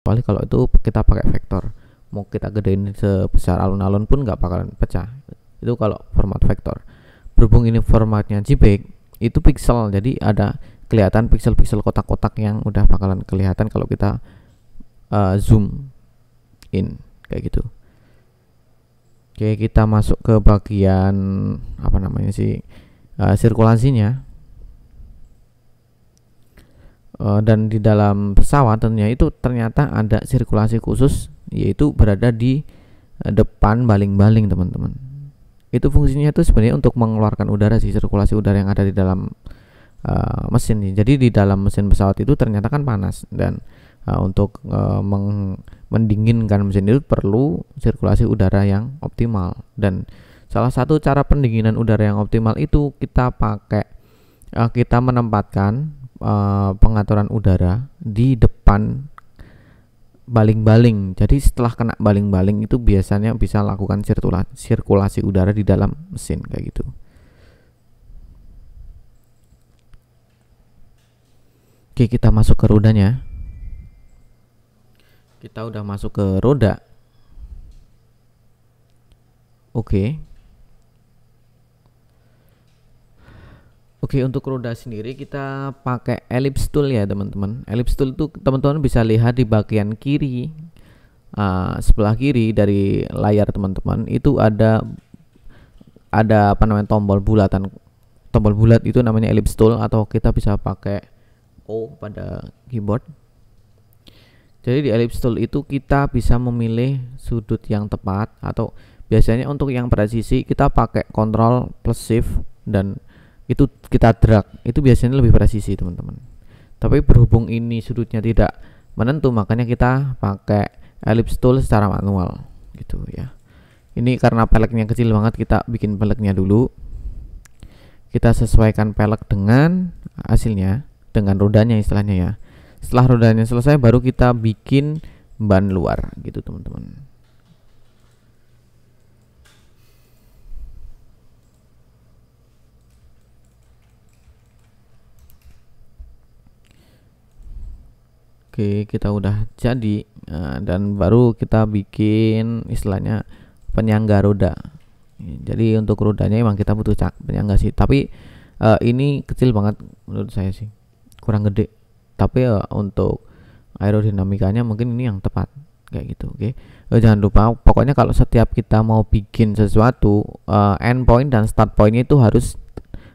Paling kalau itu kita pakai vektor. Mau kita gedein sebesar alun-alun pun nggak bakalan pecah. Itu kalau format vektor. Berhubung ini formatnya JPEG, itu pixel. Jadi ada kelihatan pixel-pixel kotak-kotak yang udah bakalan kelihatan kalau kita uh, zoom in kayak gitu. Oke, kita masuk ke bagian apa namanya sih? Uh, sirkulasinya. Eh, dan di dalam pesawat tentunya itu ternyata ada sirkulasi khusus yaitu berada di eh, depan baling-baling teman-teman itu fungsinya itu sebenarnya untuk mengeluarkan udara sih sirkulasi udara yang ada di dalam uh, mesin jadi di dalam mesin pesawat itu ternyata kan panas dan uh, untuk uh, meng mendinginkan mesin itu perlu sirkulasi udara yang optimal dan salah satu cara pendinginan udara yang optimal itu kita pakai uh, kita menempatkan Eh, pengaturan udara di depan baling-baling. Jadi setelah kena baling-baling itu biasanya bisa lakukan sirkulasi udara di dalam mesin kayak gitu. Oke, kita masuk ke rodanya. Kita udah masuk ke roda. Oke. Oke untuk roda sendiri kita pakai ellipse tool ya teman-teman Ellipse tool itu teman-teman bisa lihat di bagian kiri uh, Sebelah kiri dari layar teman-teman itu ada Ada apa namanya tombol bulatan Tombol bulat itu namanya ellipse tool atau kita bisa pakai O pada keyboard Jadi di ellipse tool itu kita bisa memilih sudut yang tepat Atau biasanya untuk yang presisi kita pakai kontrol plus shift dan itu kita drag itu biasanya lebih presisi teman-teman tapi berhubung ini sudutnya tidak menentu makanya kita pakai ellipse tool secara manual gitu ya ini karena peleknya kecil banget kita bikin peleknya dulu kita sesuaikan pelek dengan hasilnya dengan rodanya istilahnya ya setelah rodanya selesai baru kita bikin ban luar gitu teman-teman Oke, kita udah jadi eh, dan baru kita bikin istilahnya penyangga roda. Jadi untuk rodanya emang kita butuh penyangga sih, tapi eh, ini kecil banget menurut saya sih. Kurang gede. Tapi uh, untuk aerodinamikanya mungkin ini yang tepat kayak gitu, oke. Okay? jangan lupa pokoknya kalau setiap kita mau bikin sesuatu uh, end point dan start point itu harus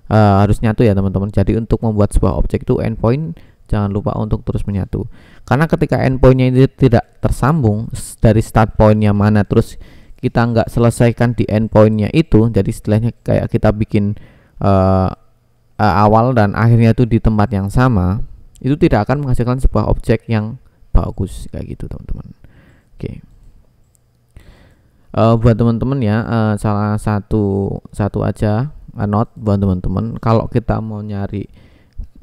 uh, harus nyatu ya, teman-teman. Jadi untuk membuat sebuah objek itu end point jangan lupa untuk terus menyatu karena ketika endpointnya ini tidak tersambung dari start pointnya mana terus kita nggak selesaikan di endpointnya itu jadi setelahnya kayak kita bikin uh, uh, awal dan akhirnya itu di tempat yang sama itu tidak akan menghasilkan sebuah objek yang bagus kayak gitu teman-teman oke okay. uh, eh, buat teman-teman ya uh, salah satu satu aja uh, note buat teman-teman kalau kita mau nyari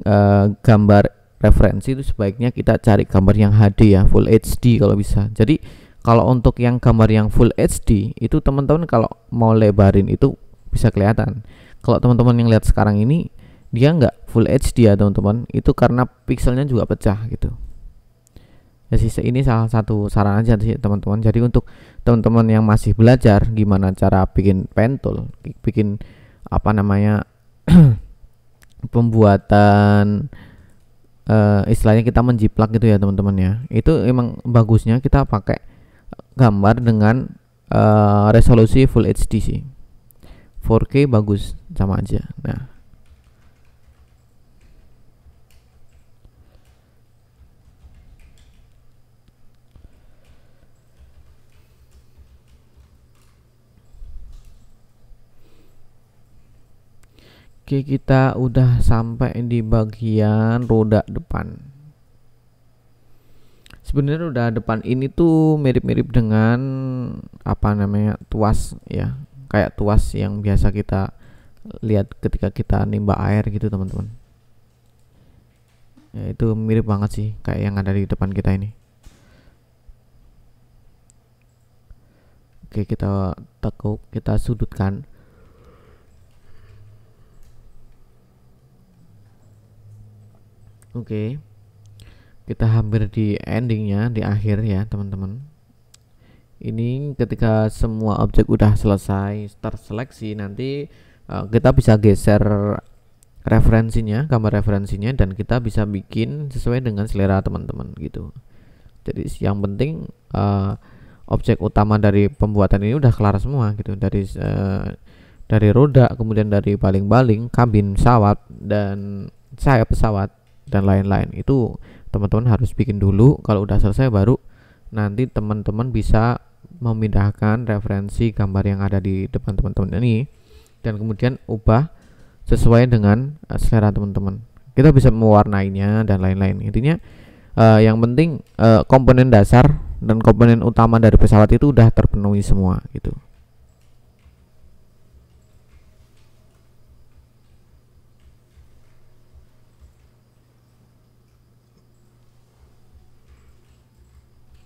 uh, gambar referensi itu sebaiknya kita cari gambar yang HD ya full HD kalau bisa jadi kalau untuk yang gambar yang full HD itu teman-teman kalau mau lebarin itu bisa kelihatan kalau teman-teman yang lihat sekarang ini dia nggak full HD ya teman-teman itu karena pixelnya juga pecah gitu ya ini salah satu saran aja sih teman-teman jadi untuk teman-teman yang masih belajar gimana cara bikin pen tool bikin apa namanya pembuatan uh, istilahnya kita menjiplak gitu ya teman-teman ya itu emang bagusnya kita pakai gambar dengan uh, resolusi full HD sih 4K bagus sama aja nah Oke, kita udah sampai di bagian roda depan. Sebenarnya roda depan ini tuh mirip-mirip dengan apa namanya? tuas ya. Kayak tuas yang biasa kita lihat ketika kita nimba air gitu, teman-teman. Ya, itu mirip banget sih kayak yang ada di depan kita ini. Oke, kita tekuk, kita sudutkan. Oke. Okay. Kita hampir di endingnya, di akhir ya, teman-teman. Ini ketika semua objek udah selesai terseleksi, nanti uh, kita bisa geser referensinya, gambar referensinya dan kita bisa bikin sesuai dengan selera teman-teman gitu. Jadi yang penting uh, objek utama dari pembuatan ini udah kelar semua gitu dari uh, dari roda, kemudian dari baling-baling, kabin pesawat dan sayap pesawat dan lain-lain itu teman-teman harus bikin dulu kalau udah selesai baru nanti teman-teman bisa memindahkan referensi gambar yang ada di depan teman-teman ini dan kemudian ubah sesuai dengan eh, selera teman-teman kita bisa mewarnainya dan lain-lain intinya uh, yang penting uh, komponen dasar dan komponen utama dari pesawat itu udah terpenuhi semua gitu